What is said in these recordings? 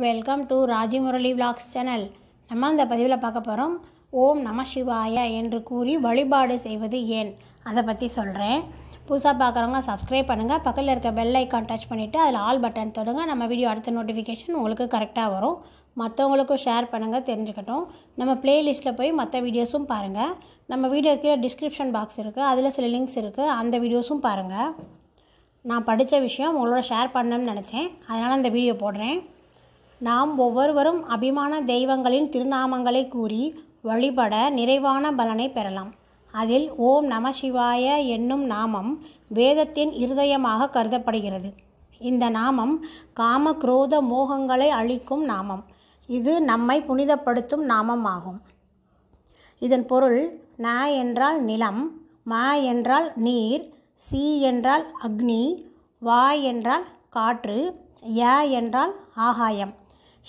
welcome to Raji Murali vlogs channel நம்ம அந்த பதிவில் பார்க்க போகிறோம் ஓம் நம சிவாய என்று கூறி வழிபாடு செய்வது ஏன் அதை பற்றி சொல்கிறேன் புதுசாக பார்க்குறவங்க சப்ஸ்கிரைப் பண்ணுங்கள் பக்கத்தில் இருக்க பெல் ஐக்கான் டச் பண்ணிவிட்டு அதில் ஆல் பட்டன் தொடுங்க நம்ம வீடியோ அடுத்த நோட்டிஃபிகேஷன் உங்களுக்கு கரெக்டாக வரும் மற்றவங்களுக்கும் ஷேர் பண்ணுங்கள் தெரிஞ்சுக்கட்டும் நம்ம ப்ளேலிஸ்ட்டில் போய் மற்ற வீடியோஸும் பாருங்கள் நம்ம வீடியோ கீழே டிஸ்கிரிப்ஷன் பாக்ஸ் இருக்குது அதில் சில லிங்க்ஸ் இருக்குது அந்த வீடியோஸும் பாருங்கள் நான் படித்த விஷயம் உங்களோட ஷேர் பண்ணணும்னு நினச்சேன் அதனால் அந்த வீடியோ போடுறேன் நாம் ஒவ்வொருவரும் அபிமான தெய்வங்களின் திருநாமங்களை கூறி வழிபட நிறைவான பலனை பெறலாம் அதில் ஓம் நம சிவாய என்னும் நாமம் வேதத்தின் இருதயமாக கருதப்படுகிறது இந்த நாமம் காம குரோத மோகங்களை அழிக்கும் நாமம் இது நம்மை புனிதப்படுத்தும் நாமம் ஆகும் இதன் பொருள் ந என்றால் நிலம் ம என்றால் நீர் சி என்றால் அக்னி வா என்றால் காற்று ய என்றால் ஆகாயம்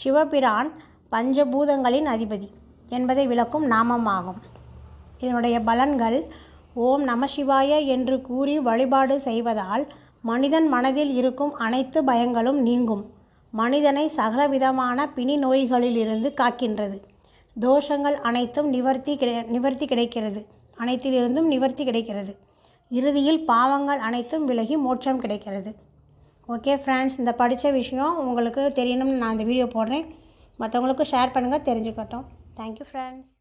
சிவபிரான் பஞ்சபூதங்களின் அதிபதி என்பதை விளக்கும் நாமமாகும் இதனுடைய பலன்கள் ஓம் நம சிவாய என்று கூறி வழிபாடு செய்வதால் மனிதன் மனதில் இருக்கும் அனைத்து பயங்களும் நீங்கும் மனிதனை சகலவிதமான பிணி நோய்களிலிருந்து காக்கின்றது தோஷங்கள் அனைத்தும் நிவர்த்தி கிடை நிவர்த்தி கிடைக்கிறது அனைத்திலிருந்தும் நிவர்த்தி கிடைக்கிறது இறுதியில் பாவங்கள் அனைத்தும் விலகி மோட்சம் கிடைக்கிறது ஓகே ஃப்ரெண்ட்ஸ் இந்த படித்த விஷயம் உங்களுக்கு தெரியணும்னு நான் இந்த வீடியோ போடுறேன் மற்றவங்களுக்கும் ஷேர் பண்ணுங்கள் தெரிஞ்சுக்கட்டும் தேங்க்யூ ஃப்ரெண்ட்ஸ்